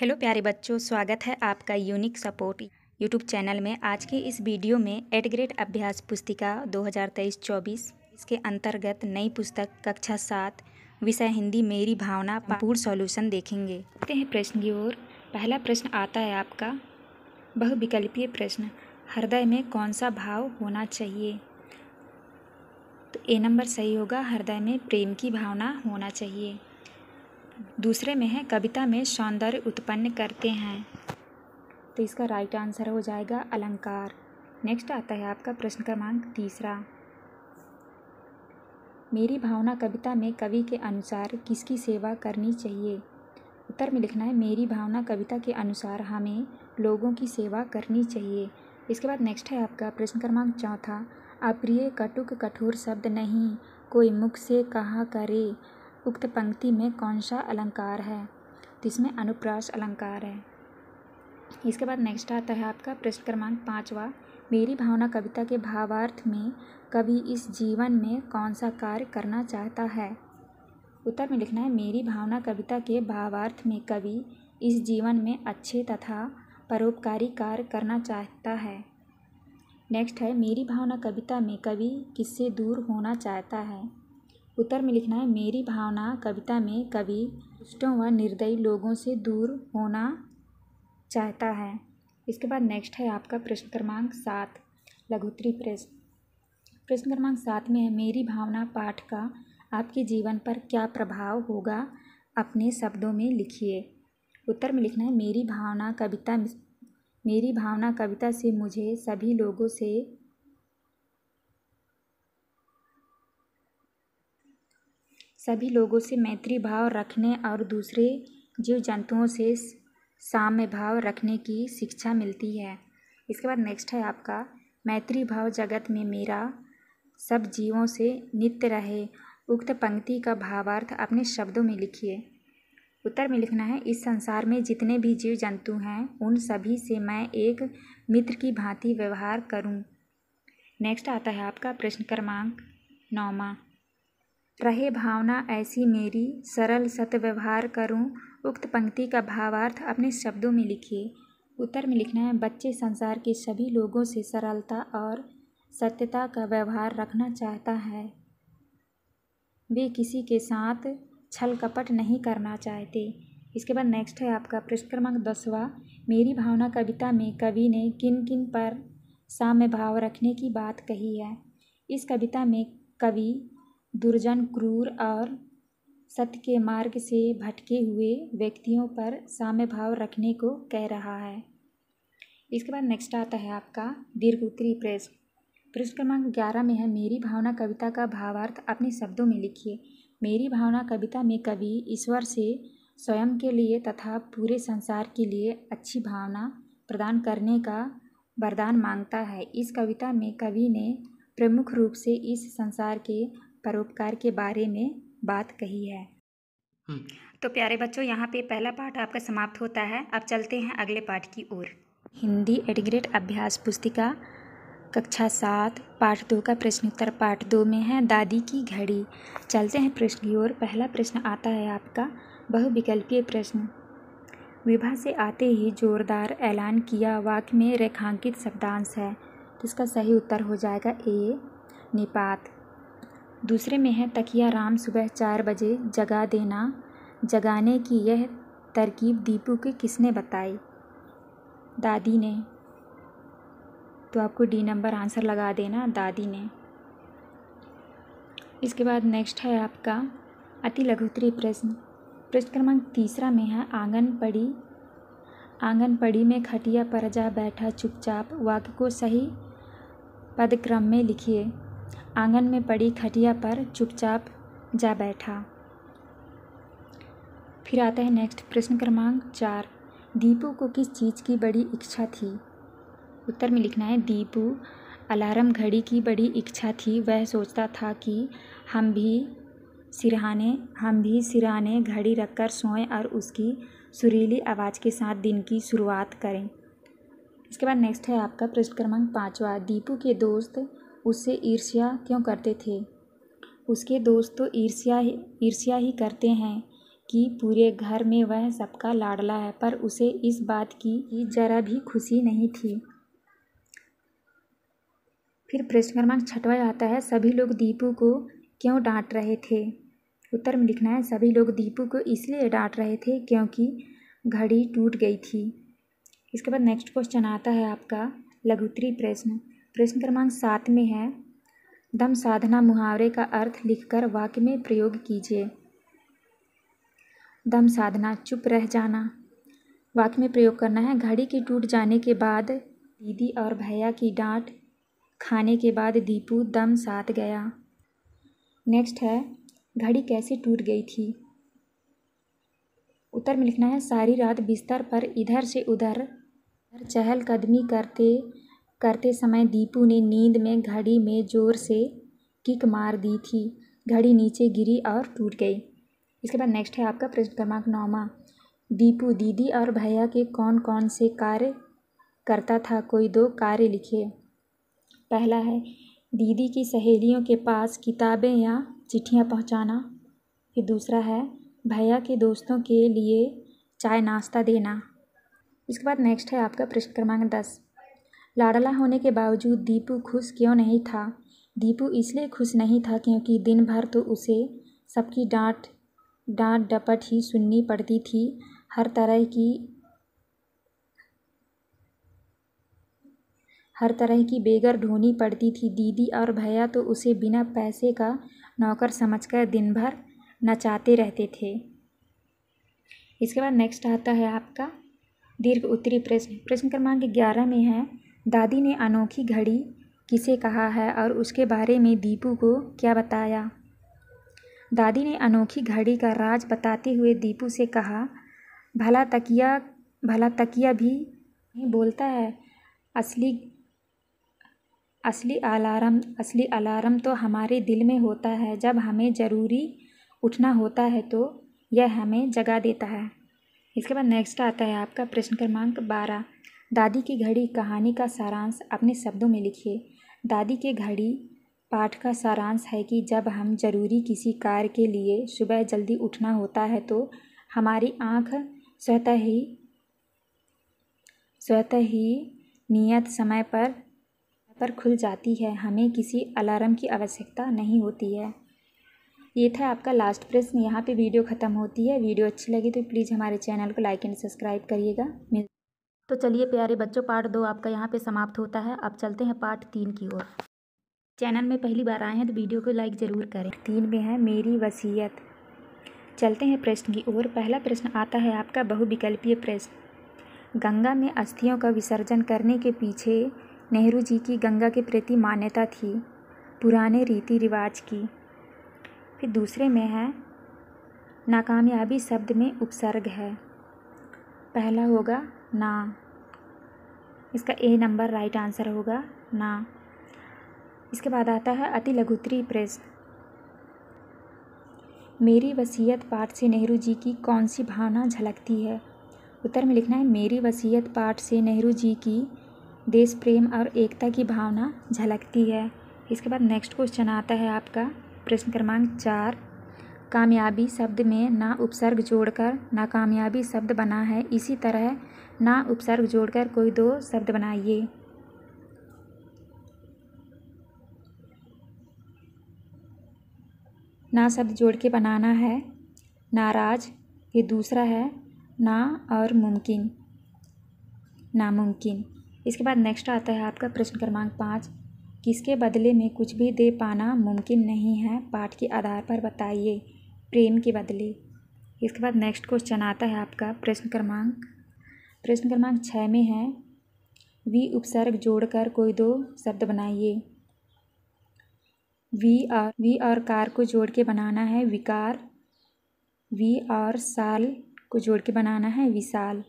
Hello प्यारे बच्चों स्वागत है आपका यूनिक सपोर्ट यूट्यूब चैनल में आज की इस वीडियो में एट ग्रेड अभ्यास पुस्तिका 2023-24 इसके अंतर्गत नई पुस्तक कक्षा सात विषय हिंदी मेरी भावना पूर्ण सॉल्यूशन देखेंगे देखते हैं प्रश्न की ओर पहला प्रश्न आता है आपका बहुविकल्पीय प्रश्न हृदय में कौन सा भाव होना चाहिए तो ए नंबर सही होगा हृदय में प्रेम की भावना होना चाहिए दूसरे में है कविता में सौंदर्य उत्पन्न करते हैं तो इसका राइट आंसर हो जाएगा अलंकार नेक्स्ट आता है आपका प्रश्न क्रमांक तीसरा मेरी भावना कविता में कवि के अनुसार किसकी सेवा करनी चाहिए उत्तर में लिखना है मेरी भावना कविता के अनुसार हमें लोगों की सेवा करनी चाहिए इसके बाद नेक्स्ट है आपका प्रश्न क्रमांक चौथा अप्रिय कटुक कठोर शब्द नहीं कोई मुख से कहा करे उक्त पंक्ति में कौन सा अलंकार है तो इसमें अनुप्रास अलंकार है इसके बाद नेक्स्ट आता है आपका प्रश्न क्रमांक पाँचवा मेरी भावना कविता के भावार्थ में कवि इस जीवन में कौन सा कार्य करना चाहता है उत्तर में लिखना है मेरी भावना कविता के भावार्थ में कवि इस जीवन में अच्छे तथा परोपकारी कार्य करना चाहता है नेक्स्ट है मेरी भावना कविता में कवि किससे दूर होना चाहता है उत्तर में लिखना है मेरी भावना कविता में कवि दुष्टों व निर्दयी लोगों से दूर होना चाहता है इसके बाद नेक्स्ट है आपका प्रश्न क्रमांक सात लघुत्री प्रश्न प्रश्न क्रमांक सात में है मेरी भावना पाठ का आपके जीवन पर क्या प्रभाव होगा अपने शब्दों में लिखिए उत्तर में लिखना है मेरी भावना कविता मेरी भावना कविता से मुझे सभी लोगों से सभी लोगों से मैत्री भाव रखने और दूसरे जीव जंतुओं से साम्य भाव रखने की शिक्षा मिलती है इसके बाद नेक्स्ट है आपका मैत्री भाव जगत में मेरा सब जीवों से नित्य रहे उक्त पंक्ति का भावार्थ अपने शब्दों में लिखिए उत्तर में लिखना है इस संसार में जितने भी जीव जंतु हैं उन सभी से मैं एक मित्र की भांति व्यवहार करूं। नेक्स्ट आता है आपका प्रश्न क्रमांक नौवा रहे भावना ऐसी मेरी सरल सतव्यवहार करूं उक्त पंक्ति का भावार्थ अपने शब्दों में लिखिए उत्तर में लिखना है बच्चे संसार के सभी लोगों से सरलता और सत्यता का व्यवहार रखना चाहता है वे किसी के साथ छल कपट नहीं करना चाहते इसके बाद नेक्स्ट है आपका पृष्ठ क्रमांक दसवा मेरी भावना कविता में कवि ने किन किन पर साम्य भाव रखने की बात कही है इस कविता में कवि दुर्जन क्रूर और सत्य के मार्ग से भटके हुए व्यक्तियों पर साम्य भाव रखने को कह रहा है इसके बाद नेक्स्ट आता है आपका दीर्घ उत्तरी प्रेस प्रश्न क्रमांक ग्यारह में है मेरी भावना कविता का भावार्थ अपने शब्दों में लिखिए मेरी भावना कविता में कवि ईश्वर से स्वयं के लिए तथा पूरे संसार के लिए अच्छी भावना प्रदान करने का वरदान मांगता है इस कविता में कवि ने प्रमुख रूप से इस संसार के परोपकार के बारे में बात कही है हम्म। तो प्यारे बच्चों यहाँ पे पहला पाठ आपका समाप्त होता है अब चलते हैं अगले पाठ की ओर हिंदी एडिग्रेट अभ्यास पुस्तिका कक्षा सात पाठ दो का प्रश्नोत्तर पाठ दो में है दादी की घड़ी चलते हैं प्रश्न की ओर पहला प्रश्न आता है आपका बहुविकल्पीय प्रश्न विभा से आते ही जोरदार ऐलान किया वाक्य में रेखांकित शब्दांश है तो इसका सही उत्तर हो जाएगा ए निपात दूसरे में है तकिया राम सुबह चार बजे जगा देना जगाने की यह तरकीब दीपू के किसने बताई दादी ने तो आपको डी नंबर आंसर लगा देना दादी ने इसके बाद नेक्स्ट है आपका अति लघुतरी प्रश्न प्रश्न क्रमांक तीसरा में है आंगन पड़ी आंगन पड़ी में खटिया पर जा बैठा चुपचाप वाक्य को सही पदक्रम में लिखिए आंगन में पड़ी खटिया पर चुपचाप जा बैठा फिर आता है नेक्स्ट प्रश्न क्रमांक चार दीपू को किस चीज़ की बड़ी इच्छा थी उत्तर में लिखना है दीपू अलार्म घड़ी की बड़ी इच्छा थी वह सोचता था कि हम भी सिरहाने हम भी सिरहाने घड़ी रखकर सोएं और उसकी सुरीली आवाज़ के साथ दिन की शुरुआत करें इसके बाद नेक्स्ट है आपका प्रश्न क्रमांक पाँचवा दीपू के दोस्त उससे ईर्ष्या क्यों करते थे उसके दोस्त तो ईर्ष्या ही ईर्ष्या ही करते हैं कि पूरे घर में वह सबका लाडला है पर उसे इस बात की जरा भी खुशी नहीं थी फिर प्रश्न क्रमांक छठवा आता है सभी लोग दीपू को क्यों डांट रहे थे उत्तर में लिखना है सभी लोग दीपू को इसलिए डांट रहे थे क्योंकि घड़ी टूट गई थी इसके बाद नेक्स्ट क्वेश्चन आता है आपका लघुतरी प्रश्न प्रश्न क्रमांक सात में है दम साधना मुहावरे का अर्थ लिखकर वाक्य में प्रयोग कीजिए दम साधना चुप रह जाना वाक्य में प्रयोग करना है घड़ी के टूट जाने के बाद दीदी और भैया की डांट खाने के बाद दीपू दम साथ गया नेक्स्ट है घड़ी कैसे टूट गई थी उत्तर में लिखना है सारी रात बिस्तर पर इधर से उधर चहलकदमी करते करते समय दीपू ने नींद में घड़ी में ज़ोर से किक मार दी थी घड़ी नीचे गिरी और टूट गई इसके बाद नेक्स्ट है आपका प्रश्न क्रमांक नौवा दीपू दीदी और भैया के कौन कौन से कार्य करता था कोई दो कार्य लिखे पहला है दीदी की सहेलियों के पास किताबें या चिट्ठियाँ पहुँचाना फिर दूसरा है भैया के दोस्तों के लिए चाय नाश्ता देना इसके बाद नेक्स्ट है आपका प्रश्न क्रमांक दस लाडला होने के बावजूद दीपू खुश क्यों नहीं था दीपू इसलिए खुश नहीं था क्योंकि दिन भर तो उसे सबकी डांट डांट डपट ही सुननी पड़ती थी हर तरह की हर तरह की बेगर ढोनी पड़ती थी दीदी और भैया तो उसे बिना पैसे का नौकर समझकर दिन भर नचाते रहते थे इसके बाद नेक्स्ट आता है आपका दीर्घ उत्तरी प्रश्न प्रश्न क्रमांक ग्यारह में है दादी ने अनोखी घड़ी किसे कहा है और उसके बारे में दीपू को क्या बताया दादी ने अनोखी घड़ी का राज बताते हुए दीपू से कहा भला तकिया भला तकिया भी नहीं बोलता है असली असली अलार्म असली अलार्म तो हमारे दिल में होता है जब हमें ज़रूरी उठना होता है तो यह हमें जगा देता है इसके बाद नेक्स्ट आता है आपका प्रश्न क्रमांक बारह दादी की घड़ी कहानी का सारांश अपने शब्दों में लिखिए दादी के घड़ी पाठ का सारांश है कि जब हम ज़रूरी किसी कार्य के लिए सुबह जल्दी उठना होता है तो हमारी आँख स्वतः ही स्वतः ही नियत समय पर पर खुल जाती है हमें किसी अलार्म की आवश्यकता नहीं होती है ये था आपका लास्ट प्रश्न यहाँ पे वीडियो ख़त्म होती है वीडियो अच्छी लगी तो प्लीज़ हमारे चैनल को लाइक एंड सब्सक्राइब करिएगा मिल तो चलिए प्यारे बच्चों पार्ट दो आपका यहाँ पे समाप्त होता है अब चलते हैं पार्ट तीन की ओर चैनल में पहली बार आए हैं तो वीडियो को लाइक ज़रूर करें तीन में है मेरी वसीयत चलते हैं प्रश्न की ओर पहला प्रश्न आता है आपका बहुविकल्पीय प्रश्न गंगा में अस्थियों का विसर्जन करने के पीछे नेहरू जी की गंगा के प्रति मान्यता थी पुराने रीति रिवाज की फिर दूसरे में है नाकामयाबी शब्द में उपसर्ग है पहला होगा ना इसका ए नंबर राइट आंसर होगा ना इसके बाद आता है अति लघुतरी प्रेस मेरी वसीयत पाठ से नेहरू जी की कौन सी भावना झलकती है उत्तर में लिखना है मेरी वसीयत पाठ से नेहरू जी की देश प्रेम और एकता की भावना झलकती है इसके बाद नेक्स्ट क्वेश्चन आता है आपका प्रश्न क्रमांक चार कामयाबी शब्द में ना उपसर्ग जोड़कर नाकामयाबी शब्द बना है इसी तरह ना उपसर्ग जोड़कर कोई दो शब्द बनाइए ना शब्द जोड़ के बनाना है नाराज ये दूसरा है ना और मुमकिन नामुमकिन इसके बाद नेक्स्ट आता है आपका प्रश्न क्रमांक पाँच किसके बदले में कुछ भी दे पाना मुमकिन नहीं है पाठ के आधार पर बताइए प्रेम के बदले इसके बाद नेक्स्ट क्वेश्चन आता है आपका प्रश्न क्रमांक प्रश्न क्रमांक छः में है वी उपसर्ग जोड़कर कोई दो शब्द बनाइए वी और वी और कार को जोड़ के बनाना है विकार वी और साल को जोड़ के बनाना है विशाल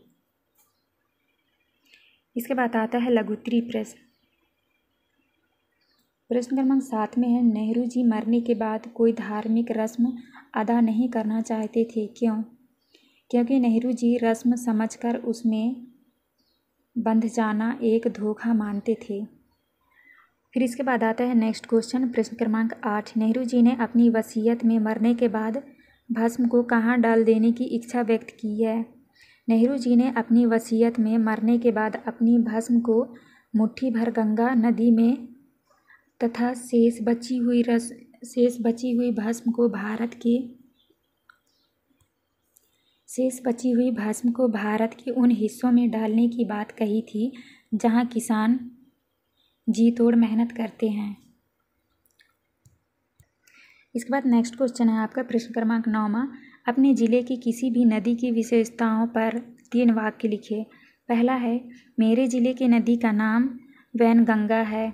इसके बाद आता है लघुत्री प्रश्न प्रश्न क्रमांक सात में है नेहरू जी मरने के बाद कोई धार्मिक रस्म अदा नहीं करना चाहते थे क्यों क्योंकि नेहरू जी रस्म समझकर उसमें बंध जाना एक धोखा मानते थे फिर इसके बाद आता है नेक्स्ट क्वेश्चन प्रश्न क्रमांक आठ नेहरू जी ने अपनी वसीयत में मरने के बाद भस्म को कहाँ डाल देने की इच्छा व्यक्त की है नेहरू जी ने अपनी वसीयत में मरने के बाद अपनी भस्म को मुट्ठी भर गंगा नदी में तथा शेष बची हुई रस शेष बची हुई भस्म को भारत के शेष बची हुई भस्म को भारत के उन हिस्सों में डालने की बात कही थी जहां किसान जी तोड़ मेहनत करते हैं इसके बाद नेक्स्ट क्वेश्चन है आपका प्रश्न क्रमांक नौवा अपने ज़िले की किसी भी नदी की विशेषताओं पर तीन वाक्य लिखिए पहला है मेरे ज़िले की नदी का नाम वैनगंगा है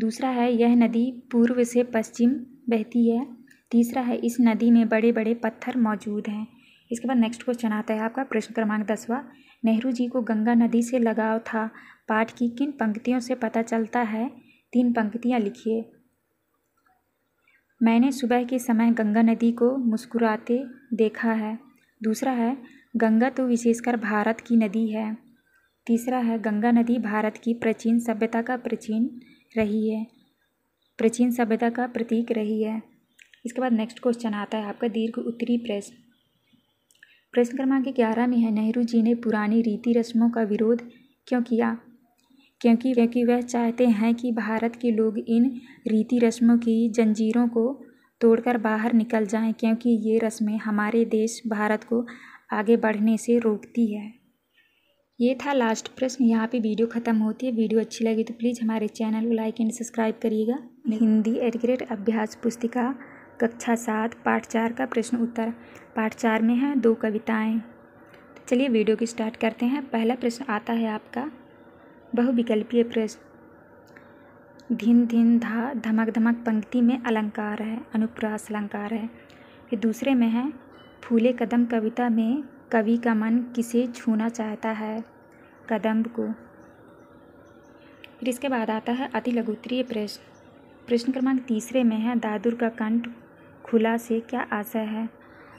दूसरा है यह नदी पूर्व से पश्चिम बहती है तीसरा है इस नदी में बड़े बड़े पत्थर मौजूद हैं इसके बाद नेक्स्ट क्वेश्चन आता है आपका प्रश्न क्रमांक दसवा नेहरू जी को गंगा नदी से लगाव था पाठ की किन पंक्तियों से पता चलता है तीन पंक्तियाँ लिखिए मैंने सुबह के समय गंगा नदी को मुस्कुराते देखा है दूसरा है गंगा तो विशेषकर भारत की नदी है तीसरा है गंगा नदी भारत की प्राचीन सभ्यता का प्राचीन रही है प्राचीन सभ्यता का प्रतीक रही है इसके बाद नेक्स्ट क्वेश्चन आता है आपका दीर्घ उत्तरी प्रेस प्रश्न क्रमांक ग्यारह में है नेहरू जी ने पुरानी रीति रस्मों का विरोध क्यों किया क्योंकि क्योंकि वह चाहते हैं कि भारत के लोग इन रीति रस्मों की जंजीरों को तोड़कर बाहर निकल जाएं क्योंकि ये रस्में हमारे देश भारत को आगे बढ़ने से रोकती है ये था लास्ट प्रश्न यहाँ पे वीडियो ख़त्म होती है वीडियो अच्छी लगी तो प्लीज़ हमारे चैनल को लाइक एंड सब्सक्राइब करिएगा हिंदी एडग्रेड अभ्यास पुस्तिका कक्षा सात पाठ चार का प्रश्न उत्तर पाठ चार में है दो कविताएं तो चलिए वीडियो की स्टार्ट करते हैं पहला प्रश्न आता है आपका बहुविकल्पीय प्रश्न धिन धिन धा धमक धमक पंक्ति में अलंकार है अनुप्रास अलंकार है फिर दूसरे में है फूले कदम कविता में कवि का मन किसे छूना चाहता है कदम्ब को फिर इसके बाद आता है अति लघुत्तरीय प्रश्न प्रश्न क्रमांक तीसरे में है दादुर का कंठ खुला से क्या आशय है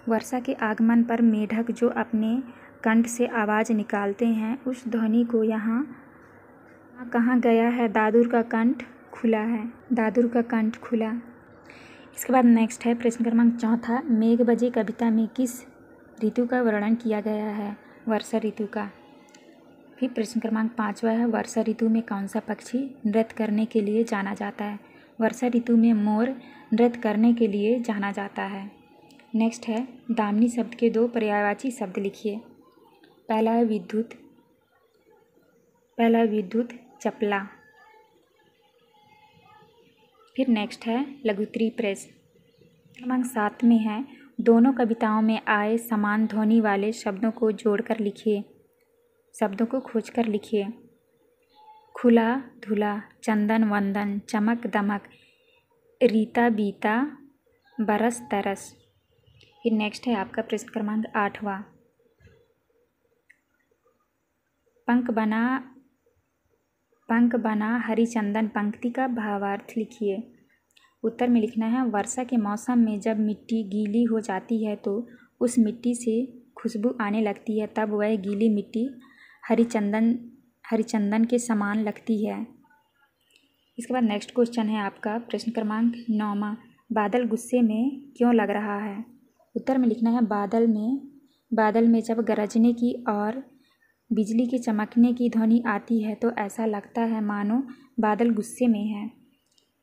वर्षा के आगमन पर मेढक जो अपने कंठ से आवाज़ निकालते हैं उस ध्वनि को यहाँ कहाँ गया है दादुर का कंठ खुला है दादुर का कंठ खुला इसके बाद नेक्स्ट है प्रश्न क्रमांक चौथा मेघ बजे कविता में किस ऋतु का वर्णन किया गया है वर्षा ऋतु का फिर प्रश्न क्रमांक पाँचवा है वर्षा ऋतु में कौन सा पक्षी नृत्य करने के लिए जाना जाता है वर्षा ऋतु में मोर नृत्य करने के लिए जाना जाता है नेक्स्ट है दामनी शब्द के दो पर्यायवाची शब्द लिखिए पहला है विद्युत पहला विद्युत चपला फिर नेक्स्ट है लघुत्री प्रेस क्रमांक सात में है दोनों कविताओं में आए समान ध्वनि वाले शब्दों को जोड़कर लिखिए शब्दों को खोज कर लिखिए खुला धुला चंदन वंदन चमक दमक रीता बीता बरस तरस फिर नेक्स्ट है आपका प्रश्न क्रमांक आठवां पंख बना पंख बना हरिचंदन पंक्ति का भावार्थ लिखिए उत्तर में लिखना है वर्षा के मौसम में जब मिट्टी गीली हो जाती है तो उस मिट्टी से खुशबू आने लगती है तब वह गीली मिट्टी हरिचंदन हरिचंदन के समान लगती है इसके बाद नेक्स्ट क्वेश्चन है आपका प्रश्न क्रमांक नौवा बादल गुस्से में क्यों लग रहा है उत्तर में लिखना है बादल में बादल में जब गरजने की और बिजली के चमकने की ध्वनि आती है तो ऐसा लगता है मानो बादल गुस्से में है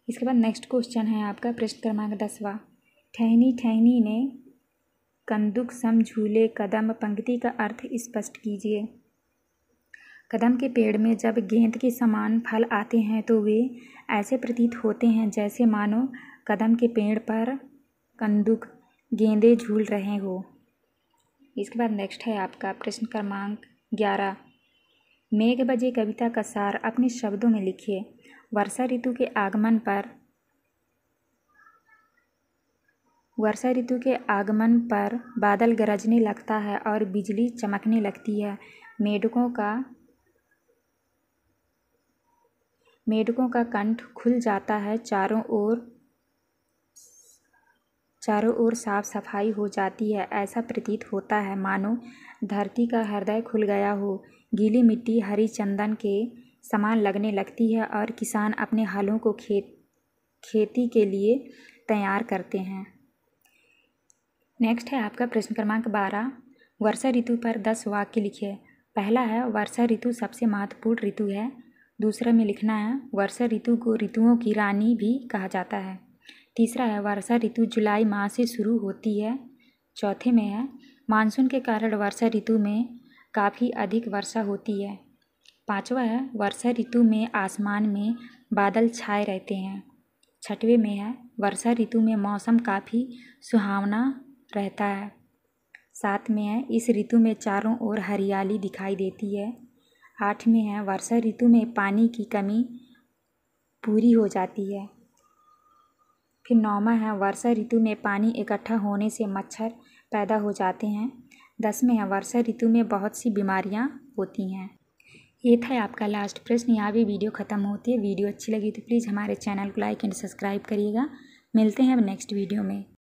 इसके बाद नेक्स्ट क्वेश्चन है आपका प्रश्न क्रमांक दसवा ठहनी ठहनी ने कंदुक सम झूले कदम पंक्ति का अर्थ स्पष्ट कीजिए कदम के पेड़ में जब गेंद के समान फल आते हैं तो वे ऐसे प्रतीत होते हैं जैसे मानो कदम के पेड़ पर कंदुक गेंदे झूल रहे हो इसके बाद नेक्स्ट है आपका प्रश्न क्रमांक ग्यारह मेघ बजे कविता का सार अपने शब्दों में लिखिए वर्षा ऋतु के आगमन पर वर्षा ऋतु के आगमन पर बादल गरजने लगता है और बिजली चमकने लगती है मेढकों का मेढकों का कंठ खुल जाता है चारों ओर चारों ओर साफ सफाई हो जाती है ऐसा प्रतीत होता है मानो धरती का हृदय खुल गया हो गीली मिट्टी हरी चंदन के समान लगने लगती है और किसान अपने हलों को खेत खेती के लिए तैयार करते हैं नेक्स्ट है आपका प्रश्न क्रमांक बारह वर्षा ऋतु पर दस वाक्य लिखिए पहला है वर्षा ऋतु सबसे महत्वपूर्ण ऋतु है दूसरे में लिखना है वर्षा ऋतु को ऋतुओं की रानी भी कहा जाता है तीसरा है वर्षा ऋतु जुलाई माह से शुरू होती है चौथे में है मानसून के कारण वर्षा ऋतु में काफ़ी अधिक वर्षा होती है पाँचवा है वर्षा ऋतु में आसमान में बादल छाए रहते हैं छठवें में है वर्षा ऋतु में मौसम काफ़ी सुहावना रहता है सात में है इस ऋतु में चारों ओर हरियाली दिखाई देती है आठ में है वर्षा ऋतु में पानी की कमी पूरी हो जाती है फिर नौवा है वर्षा ऋतु में पानी इकट्ठा होने से मच्छर पैदा हो जाते हैं दस में है वर्षा ऋतु में बहुत सी बीमारियाँ होती हैं ये था आपका लास्ट प्रश्न यहाँ भी वीडियो ख़त्म होती है वीडियो अच्छी लगी तो प्लीज़ हमारे चैनल को लाइक एंड सब्सक्राइब करिएगा मिलते हैं अब नेक्स्ट वीडियो में